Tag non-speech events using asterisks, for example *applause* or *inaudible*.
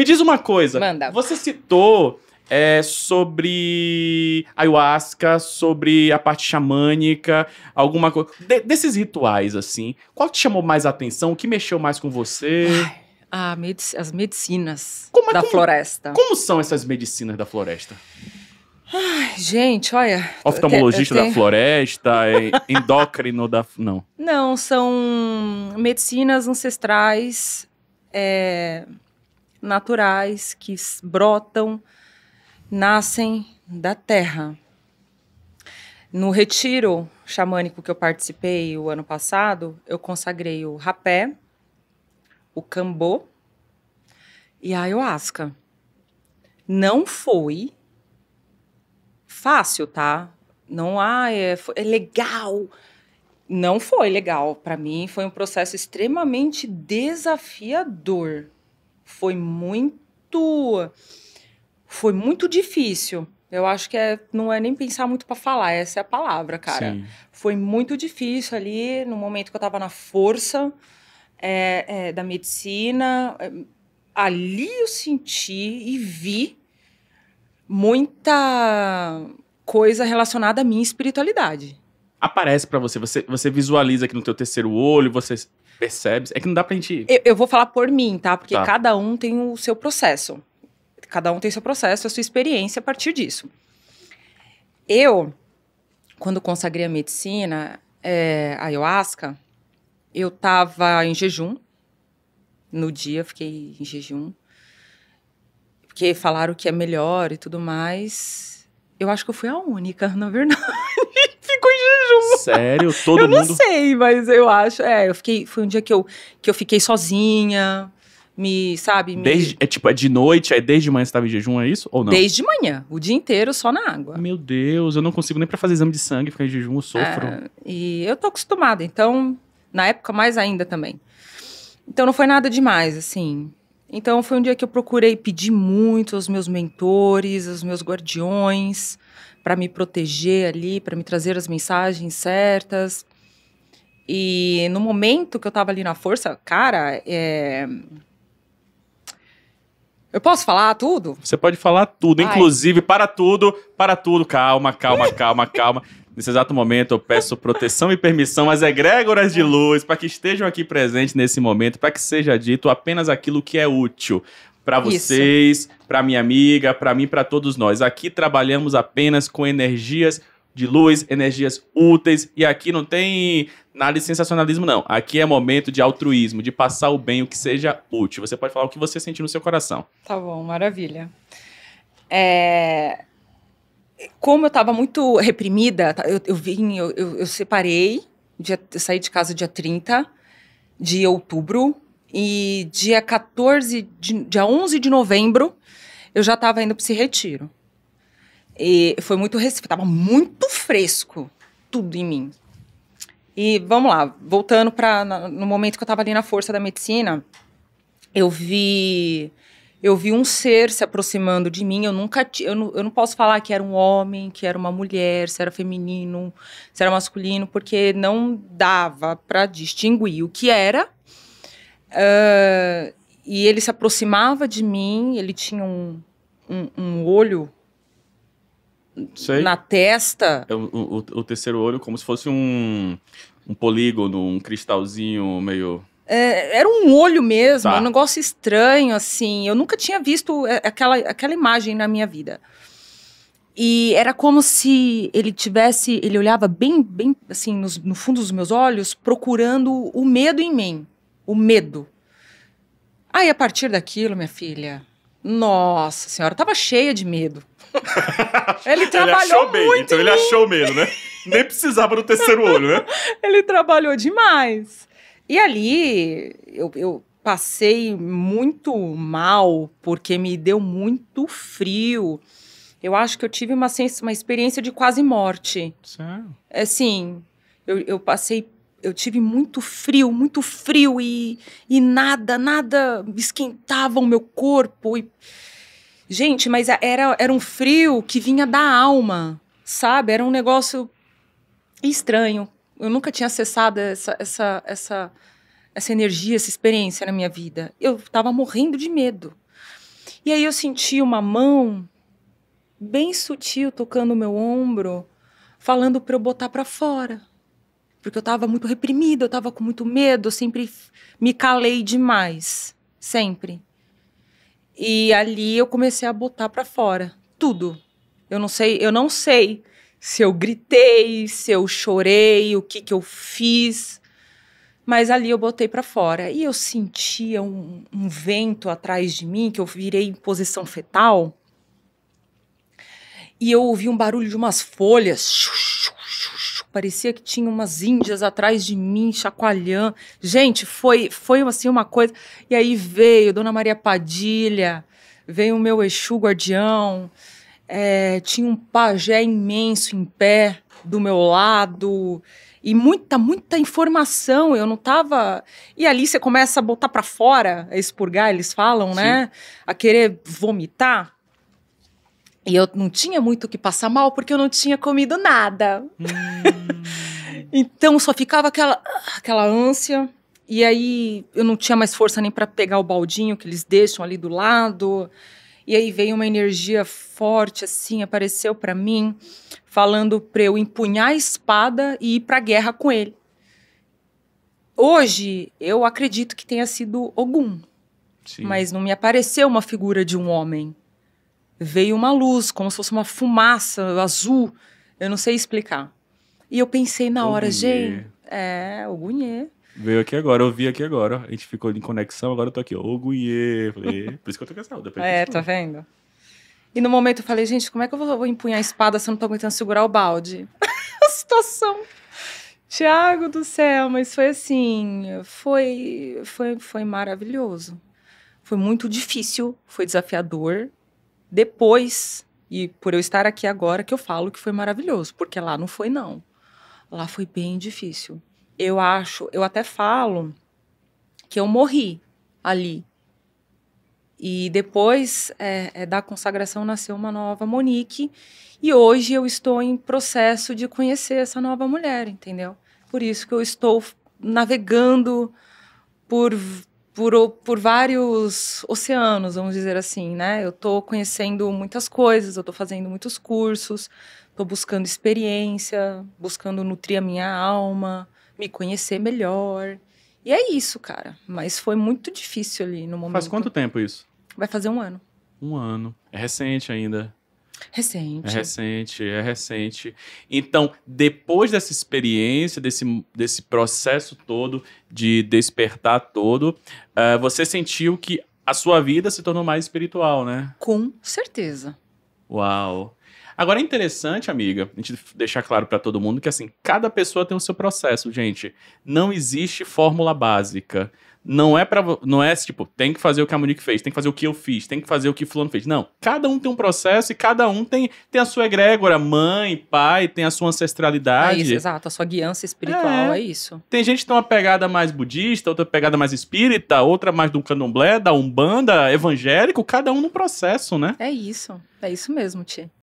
Me diz uma coisa. Manda. Você citou é, sobre ayahuasca, sobre a parte xamânica, alguma coisa. De, desses rituais, assim, qual te chamou mais a atenção? O que mexeu mais com você? Ai. Ah, medici as medicinas como, é da como, floresta. Como são essas medicinas da floresta? Ai, gente, olha. Oftalmologista da floresta, é *laughs* endócrino da. Não. Não, são medicinas ancestrais. É, naturais que brotam, nascem da terra. No retiro xamânico que eu participei o ano passado, eu consagrei o rapé, o cambô e a ayahuasca. Não foi fácil, tá? Não há é, é legal. Não foi legal para mim, foi um processo extremamente desafiador foi muito foi muito difícil. Eu acho que é, não é nem pensar muito para falar, essa é a palavra, cara. Sim. Foi muito difícil ali, no momento que eu estava na força é, é, da medicina. É, ali eu senti e vi muita coisa relacionada à minha espiritualidade. Aparece para você, você, você visualiza aqui no teu terceiro olho, você percebe. É que não dá pra gente. Eu, eu vou falar por mim, tá? Porque tá. cada um tem o seu processo. Cada um tem seu processo, a sua experiência a partir disso. Eu, quando consagrei a medicina, é, a ayahuasca, eu tava em jejum. No dia, fiquei em jejum. Porque falaram que é melhor e tudo mais. Eu acho que eu fui a única, *laughs* na verdade. Sério? *laughs* Todo eu mundo? Eu não sei, mas eu acho. É, eu fiquei. Foi um dia que eu, que eu fiquei sozinha. Me, sabe? Me... Desde, é tipo, é de noite, aí é desde manhã você tava em jejum, é isso? Ou não? Desde manhã, o dia inteiro só na água. Meu Deus, eu não consigo nem para fazer exame de sangue, ficar em jejum, eu sofro. É, e eu tô acostumada, então, na época mais ainda também. Então não foi nada demais, assim. Então foi um dia que eu procurei pedir muito aos meus mentores, aos meus guardiões, para me proteger ali, para me trazer as mensagens certas. E no momento que eu estava ali na força, cara, é... Eu posso falar tudo? Você pode falar tudo, Ai. inclusive para tudo, para tudo. Calma, calma, *laughs* calma, calma. Nesse exato momento, eu peço proteção e permissão às egrégoras de é. luz para que estejam aqui presentes nesse momento, para que seja dito apenas aquilo que é útil para vocês, para minha amiga, para mim, para todos nós. Aqui trabalhamos apenas com energias de luz, energias úteis e aqui não tem nada de sensacionalismo não. Aqui é momento de altruísmo, de passar o bem, o que seja útil. Você pode falar o que você sente no seu coração. Tá bom, maravilha. É... Como eu estava muito reprimida, tá, eu, eu vim, eu, eu, eu separei, dia, eu saí de casa dia 30 de outubro, e dia 14, de, dia 11 de novembro, eu já estava indo para esse retiro. E foi muito Recife, tava muito fresco tudo em mim. E vamos lá, voltando para no momento que eu estava ali na força da medicina, eu vi eu vi um ser se aproximando de mim. Eu nunca eu não, eu não posso falar que era um homem, que era uma mulher, se era feminino, se era masculino, porque não dava para distinguir o que era ah, e ele se aproximava de mim, ele tinha um, um, um olho Sei. na testa. É o, o, o, terceiro olho, como se fosse um, um polígono, um cristalzinho meio. É, era um olho mesmo, tá. um negócio estranho, assim. Eu nunca tinha visto é, aquela, aquela imagem na minha vida. E era como se ele tivesse, ele olhava bem, bem assim, nos, no fundo dos meus olhos, procurando o medo em mim o medo. Aí, a partir daquilo, minha filha, nossa senhora, tava cheia de medo. *laughs* ele trabalhou ele achou bem, muito Então ele mim. achou medo, né? Nem precisava do terceiro olho, né? *laughs* ele trabalhou demais. E ali, eu, eu passei muito mal, porque me deu muito frio. Eu acho que eu tive uma, uma experiência de quase morte. É Assim, eu, eu passei eu tive muito frio, muito frio e, e nada, nada esquentava o meu corpo. E... Gente, mas é, era, era um frio que vinha da alma, sabe? Era um negócio estranho. Eu nunca tinha acessado essa, essa, essa, essa energia, essa experiência na minha vida. Eu estava morrendo de medo. E aí eu senti uma mão bem sutil tocando o meu ombro, falando para eu botar para fora porque eu estava muito reprimida, eu estava com muito medo, eu sempre me calei demais, sempre. E ali eu comecei a botar para fora tudo. Eu não sei, eu não sei se eu gritei, se eu chorei, o que que eu fiz, mas ali eu botei para fora. E eu sentia um, um vento atrás de mim que eu virei em posição fetal. E eu ouvi um barulho de umas folhas. Shush, parecia que tinha umas índias atrás de mim, chacoalhã. Gente, foi, foi assim uma coisa. E aí veio Dona Maria Padilha, veio o meu Exu guardião, é, tinha um pajé imenso em pé do meu lado e muita, muita informação. Eu não tava. E ali você começa a botar para fora, a expurgar, eles falam, né? Sim. né? A querer vomitar. E eu não tinha muito o que passar mal porque eu não tinha comido nada. Hum. *laughs* então só ficava aquela, ah, aquela ânsia. E aí eu não tinha mais força nem para pegar o baldinho que eles deixam ali do lado. E aí veio uma energia forte assim, apareceu para mim, falando para eu empunhar a espada e ir para guerra com ele. Hoje eu acredito que tenha sido Ogum. Sim. Mas não me apareceu uma figura de um homem veio uma luz, como se fosse uma fumaça azul. Eu não sei explicar. E eu pensei na hora, gente. É, o Gunhê. Veio aqui agora, eu vi aqui agora. A gente ficou em conexão, agora eu tô aqui. o Gunhê. Falei, por isso que eu tô cansado. *laughs* É, tá vendo? E no momento eu falei, gente, como é que eu vou empunhar a espada se eu não tô aguentando segurar o balde? *laughs* a situação. Tiago do céu, mas foi assim, foi, foi, foi maravilhoso. Foi muito difícil, foi desafiador, depois, e por eu estar aqui agora, que eu falo que foi maravilhoso, porque lá não foi, não. Lá foi bem difícil. Eu acho, eu até falo que eu morri ali. E depois é, é, da consagração nasceu uma nova Monique. E hoje eu estou em processo de conhecer essa nova mulher, entendeu? Por isso que eu estou navegando por por, por vários oceanos, vamos dizer assim, né? Eu estou conhecendo muitas coisas, eu estou fazendo muitos cursos, estou buscando experiência, buscando nutrir a minha alma, me conhecer melhor. E é isso, cara. Mas foi muito difícil ali no momento. Faz quanto tempo isso? Vai fazer um ano. Um ano. É recente ainda. Recente. É recente, é recente. Então, depois dessa experiência, desse, desse processo todo, de despertar todo, uh, você sentiu que a sua vida se tornou mais espiritual, né? Com certeza. Uau! Agora é interessante, amiga, a gente deixar claro para todo mundo que assim, cada pessoa tem o seu processo, gente. Não existe fórmula básica não é para não é tipo, tem que fazer o que a Monique fez, tem que fazer o que eu fiz, tem que fazer o que fulano fez. Não, cada um tem um processo e cada um tem, tem a sua egrégora, mãe, pai, tem a sua ancestralidade. É isso, exato, a sua guiança espiritual, é, é isso. Tem gente que tem uma pegada mais budista, outra pegada mais espírita, outra mais do candomblé, da umbanda, evangélico, cada um num processo, né? É isso, é isso mesmo, Tia.